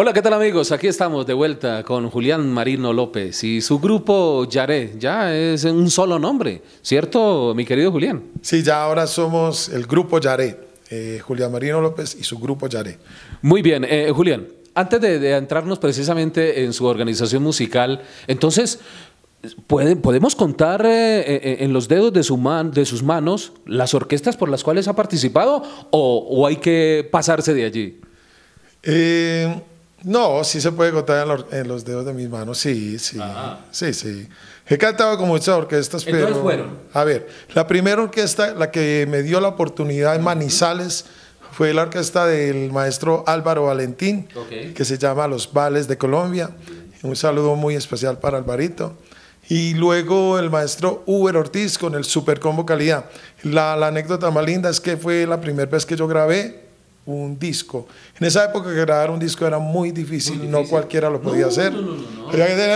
Hola, ¿qué tal amigos? Aquí estamos de vuelta con Julián Marino López y su grupo Yaré. Ya es un solo nombre, ¿cierto, mi querido Julián? Sí, ya ahora somos el grupo Yaré. Eh, Julián Marino López y su grupo Yaré. Muy bien, eh, Julián, antes de, entrarnos precisamente en su organización musical, entonces, ¿podemos contar eh, en los dedos de, su de sus manos las orquestas por las cuales ha participado o, o hay que pasarse de allí? Eh, no, sí se puede contar en, los dedos de mis manos, sí, sí, sí, sí. He cantado con muchas orquestas, pero... ¿Cuáles fueron? A ver, la primera orquesta, la que me dio la oportunidad en Manizales, fue la orquesta del maestro Álvaro Valentín, que se llama Los Vales de Colombia. Un saludo muy especial para Alvarito. Y luego el maestro Uber Ortiz con el Super Combo Calidad. La, la anécdota más linda es que fue la primera vez que yo grabé un disco. En esa época grabar un disco era muy difícil, no cualquiera lo podía hacer.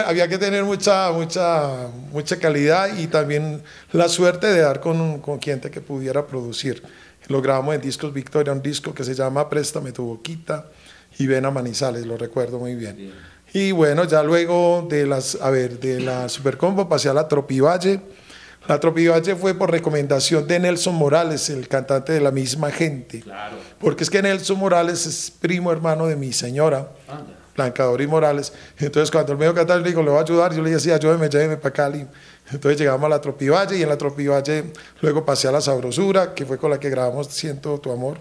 había, que tener, mucha, mucha, mucha calidad y también la suerte de dar con, con gente que pudiera producir. Lo grabamos en Discos Victoria, un disco que se llama Préstame tu boquita y Ven a Manizales, lo recuerdo muy bien. Y bueno, ya luego de las, a ver, de la Supercombo pasé a la Tropivalle la Valle fue por recomendación de Nelson Morales, el cantante de la misma gente. Claro. Porque es que Nelson Morales es primo hermano de mi señora, Blancador y Morales. Entonces, cuando el medio cantante le dijo, le voy a ayudar, yo le decía, ayúdeme, lléveme para Cali. Entonces llegamos a la Tropivalle y en la Tropivalle luego pasé a La Sabrosura, que fue con la que grabamos Siento tu amor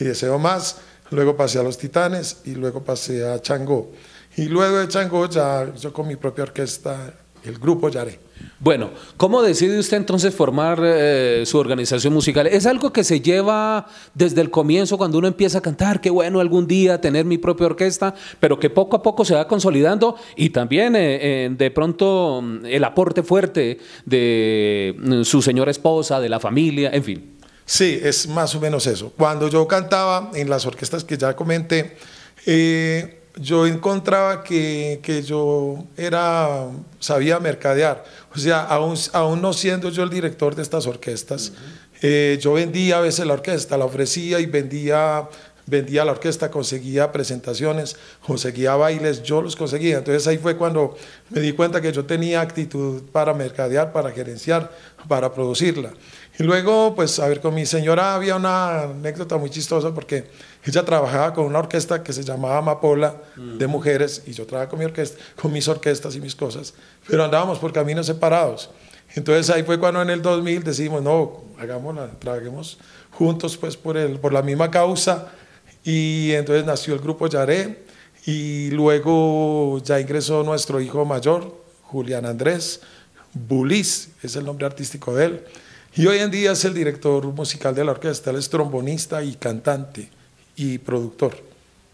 y deseo más. Luego pasé a Los Titanes y luego pasé a Changó. Y luego de Changó ya yo con mi propia orquesta el grupo Yaré. Bueno, ¿cómo decide usted entonces formar eh, su organización musical? ¿Es algo que se lleva desde el comienzo cuando uno empieza a cantar? Qué bueno algún día tener mi propia orquesta, pero que poco a poco se va consolidando y también eh, eh, de pronto mm, el aporte fuerte de mm, su señora esposa, de la familia, en fin. Sí, es más o menos eso. Cuando yo cantaba en las orquestas que ya comenté, eh, yo encontraba que, yo era, sabía mercadear. O sea, aún, aún, no siendo yo el director de estas orquestas, eh, yo vendía a veces la orquesta, la ofrecía y vendía vendía la orquesta, conseguía presentaciones, conseguía bailes, yo los conseguía. Entonces ahí fue cuando me di cuenta que yo tenía actitud para mercadear, para gerenciar, para producirla. Y luego, pues, a ver, con mi señora había una anécdota muy chistosa porque ella trabajaba con una orquesta que se llamaba Amapola mm. de mujeres y yo trabajaba con, mi orquesta, con mis orquestas y mis cosas, pero andábamos por caminos separados. Entonces ahí fue cuando en el 2000 decimos, no, hagámosla, trabajemos juntos pues por, el, por la misma causa, y entonces nació el grupo Yaré y luego ya ingresó nuestro hijo mayor, Julián Andrés Bulis, es el nombre artístico de él. Y hoy en día es el director musical de la orquesta, él es trombonista y cantante y productor.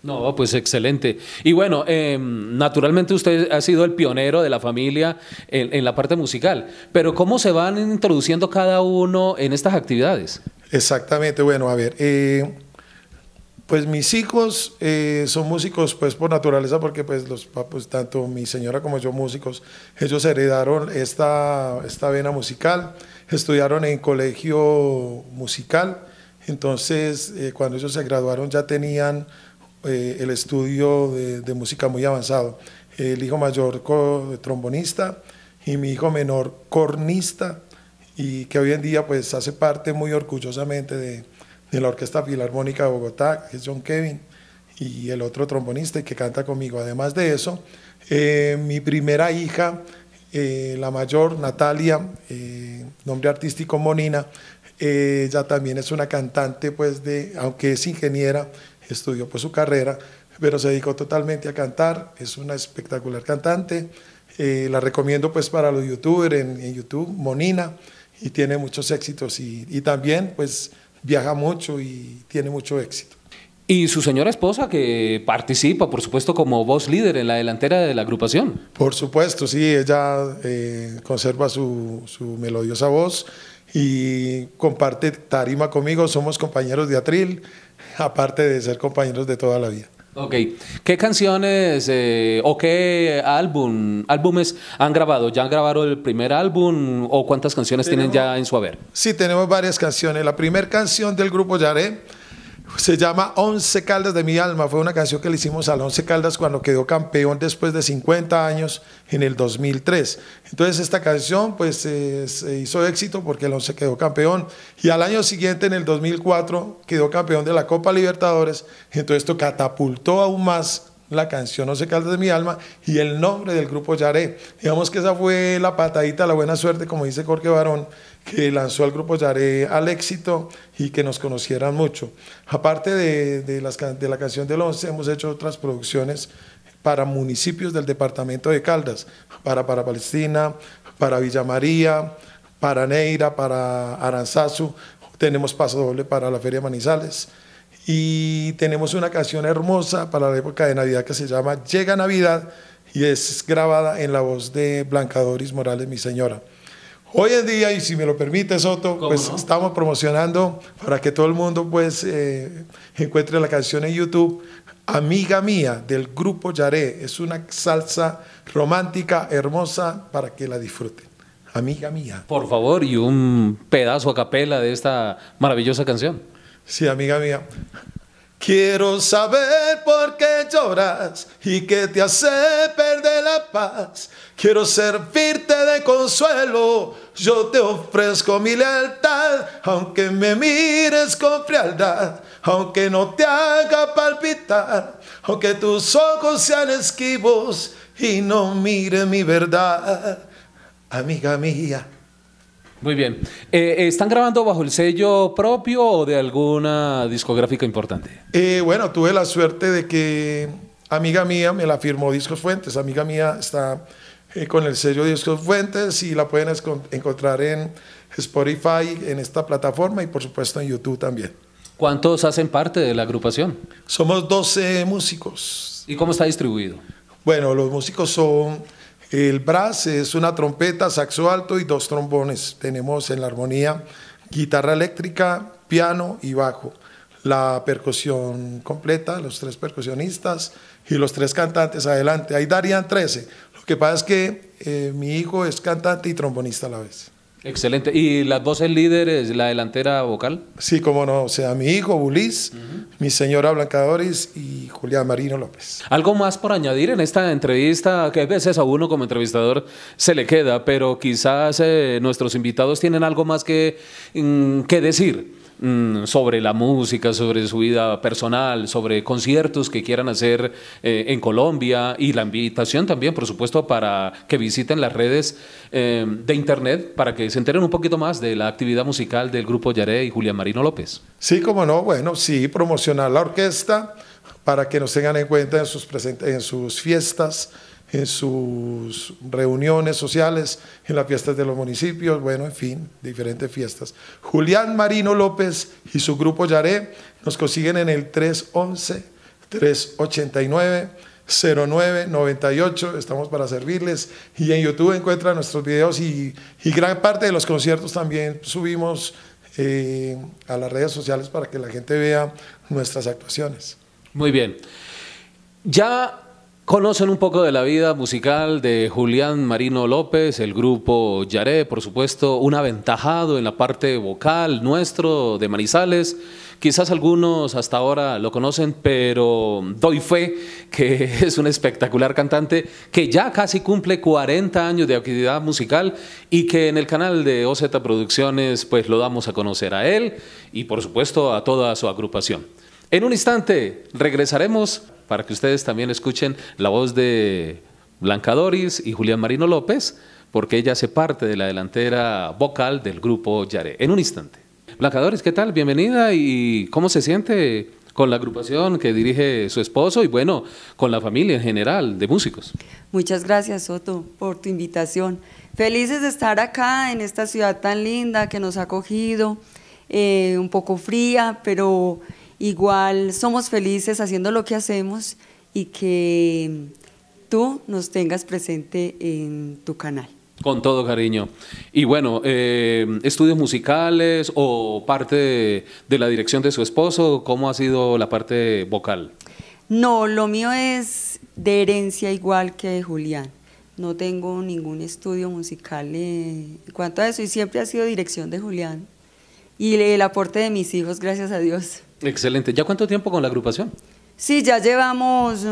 No, pues excelente. Y bueno, em, naturalmente usted ha sido el pionero de la familia en, la parte musical, pero ¿cómo se van introduciendo cada uno en estas actividades? Exactamente, bueno, a ver, eh, pues mis hijos eh, son músicos pues por naturaleza porque pues los papás tanto mi señora como yo músicos, ellos heredaron esta, esta vena musical, estudiaron en colegio musical, entonces eh, cuando ellos se graduaron ya tenían eh, el estudio de, de, música muy avanzado. El hijo mayor trombonista y mi hijo menor cornista y que hoy en día pues hace parte muy orgullosamente de de la Orquesta Filarmónica de Bogotá, es John Kevin, y el otro trombonista que canta conmigo. Además de eso, eh, mi primera hija, eh, la mayor, Natalia, eh, nombre artístico Monina, ella también es una cantante, pues, de, aunque es ingeniera, estudió pues su carrera, pero se dedicó totalmente a cantar, es una espectacular cantante, la recomiendo pues para los youtubers en, en, YouTube, Monina, y tiene muchos éxitos, y, y también pues viaja mucho y tiene mucho éxito. Y su señora esposa que participa, por supuesto, como voz líder en la delantera de la agrupación. Por supuesto, sí, ella eh, conserva su, su melodiosa voz y comparte tarima conmigo, somos compañeros de atril, aparte de ser compañeros de toda la vida. Ok, ¿qué canciones eh, o qué álbum, álbumes han grabado? ¿Ya han grabado el primer álbum o cuántas canciones tienen ya en su haber? Sí, tenemos varias canciones. La primera canción del grupo Yaré se llama Once Caldas de mi alma. Fue una canción que le hicimos al Once Caldas cuando quedó campeón después de 50 años en el 2003. Entonces esta canción pues se eh, hizo éxito porque el Once quedó campeón. Y al año siguiente, en el 2004, quedó campeón de la Copa Libertadores. Entonces esto catapultó aún más la canción Once Caldas de mi alma y el nombre del grupo Yaré. Digamos que esa fue la patadita, la buena suerte, como dice Jorge Barón, que lanzó al grupo Yaré al éxito y que nos conocieran mucho. Aparte de, de, de la canción del 11, hemos hecho otras producciones para municipios del departamento de Caldas, para, para Palestina, para Villa María, para Neira, para Aranzazu, tenemos paso doble para la Feria Manizales y tenemos una canción hermosa para la época de Navidad que se llama Llega Navidad y es grabada en la voz de Blanca Doris Morales, mi señora. Hoy en día, y si me lo permite Soto, pues estamos promocionando para que todo el mundo pues eh, encuentre la canción en YouTube. Amiga mía del grupo Yaré, es una salsa romántica, hermosa, para que la disfruten. Amiga mía. Por favor, y un pedazo a capela de esta maravillosa canción. Sí, amiga mía. Quiero saber por qué lloras y qué te hace perder la paz. Quiero servirte de consuelo, yo te ofrezco mi lealtad, aunque me mires con frialdad, aunque no te haga palpitar, aunque tus ojos sean esquivos y no mire mi verdad, amiga mía. Muy bien. Eh, eh, ¿Están grabando bajo el sello propio o de alguna discográfica importante? Eh, bueno, tuve la suerte de que amiga mía me la firmó Discos Fuentes. Amiga mía está con el sello Discos Fuentes y la pueden encontrar en Spotify, en esta plataforma y por supuesto en YouTube también. ¿Cuántos hacen parte de la agrupación? Somos 12 músicos. ¿Y cómo está distribuido? Bueno, los músicos son... El brass es una trompeta, saxo alto y dos trombones. Tenemos en la armonía guitarra eléctrica, piano y bajo. La percusión completa, los tres percusionistas y los tres cantantes adelante. Ahí darían 13. Lo que pasa es que eh, mi hijo es cantante y trombonista a la vez. Excelente. ¿Y las voces líderes, la delantera vocal? Sí, cómo no. O sea, mi hijo Bulis, mi señora Blanca Doris y Julián Marino López. Algo más por añadir en esta entrevista, que a veces a uno como entrevistador se le queda, pero quizás eh, nuestros invitados tienen algo más que, mm, que decir. Mm, sobre la música, sobre su vida personal, sobre conciertos que quieran hacer eh, en Colombia y la invitación también, por supuesto, para que visiten las redes em, de Internet para que se enteren un poquito más de la actividad musical del grupo Yaré y Julián Marino López. Sí, como no, bueno, sí, promocionar la orquesta para que nos tengan en cuenta sus, en sus fiestas, en sus reuniones sociales, en las fiestas de los municipios, bueno, en fin, diferentes fiestas. Julián Marino López y su grupo Yaré nos consiguen en el 311-389-0998, estamos para servirles y en YouTube encuentran nuestros videos y, y gran parte de los conciertos también subimos eh, a las redes sociales para que la gente vea nuestras actuaciones. Muy bien. Ya Conocen un poco de la vida musical de Julián Marino López, el grupo Yaré, por supuesto, un aventajado en la parte vocal nuestro de Marisales. Quizás algunos hasta ahora lo conocen, pero doy fe que es un espectacular cantante que ya casi cumple 40 años de actividad musical y que en el canal de OZ Producciones pues lo damos a conocer a él y por supuesto a toda su agrupación. En un instante regresaremos para que ustedes también escuchen la voz de Blanca Doris y Julián Marino López, porque ella hace parte de la delantera vocal del grupo Yare. En un instante. Blanca Doris, ¿qué tal? Bienvenida y ¿cómo se siente con la agrupación que dirige su esposo y bueno, con la familia en general de músicos? Muchas gracias, Soto, por tu invitación. Felices de estar acá en esta ciudad tan linda que nos ha acogido, eh, un poco fría, pero igual somos felices haciendo lo que hacemos y que tú nos tengas presente en tu canal. Con todo cariño. Y bueno, eh, estudios musicales o parte de, de, la dirección de su esposo, ¿cómo ha sido la parte vocal? No, lo mío es de herencia igual que de Julián. No tengo ningún estudio musical en cuanto a eso y siempre ha sido dirección de Julián y el aporte de mis hijos, gracias a Dios. Excelente. ¿Ya cuánto tiempo con la agrupación? Sí, ya llevamos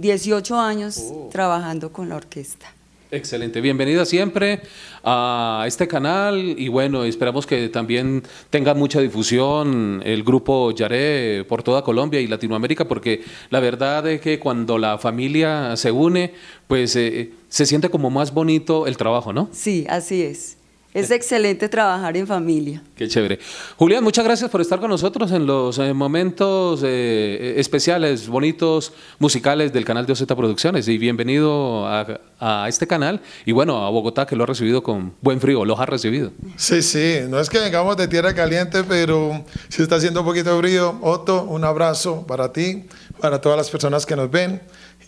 18 mm, años oh. trabajando con la orquesta. Excelente, bienvenida siempre a este canal y bueno, esperamos que también tenga mucha difusión el grupo Yaré por toda Colombia y Latinoamérica porque la verdad es que cuando la familia se une, pues eh, se siente como más bonito el trabajo, ¿no? Sí, así es. Es excelente trabajar en familia. Qué chévere. Julián, muchas gracias por estar con nosotros en los eh, momentos eh, especiales, bonitos, musicales del canal de OZ Producciones. Y bienvenido a, este canal y bueno, a Bogotá, que lo ha recibido con buen frío, los ha recibido. Sí, sí, no es que vengamos de tierra caliente, pero si está haciendo un poquito de frío. Otto, un abrazo para ti, para todas las personas que nos ven.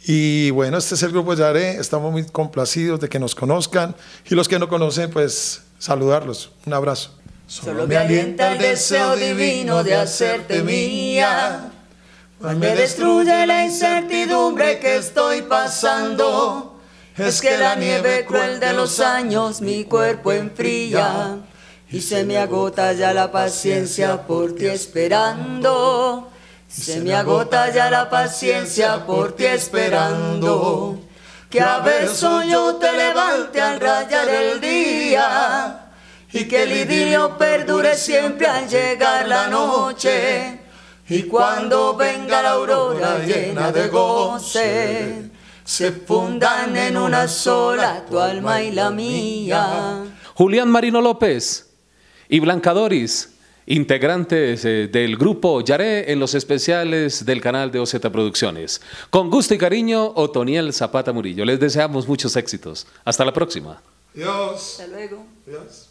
Y bueno, este es el grupo Yaré, estamos muy complacidos de que nos conozcan y los que no conocen, pues saludarlos. Un abrazo. Solo me alienta el deseo divino de hacerte mía. Me destruye la incertidumbre que estoy pasando. Es que la nieve cruel de los años mi cuerpo enfría. Y se me agota ya la paciencia por ti esperando. Se me agota ya la paciencia por ti esperando que a veces yo te levante al rayar el día y que el idilio perdure siempre al llegar la noche y cuando venga la aurora llena de goce se fundan en una sola tu alma y la mía. Julián Marino López y Blanca Doris integrantes eh, del grupo Yaré en los especiales del canal de OZ Producciones. Con gusto y cariño, Otoniel Zapata Murillo. Les deseamos muchos éxitos. Hasta la próxima. Adiós. Hasta luego. Adiós.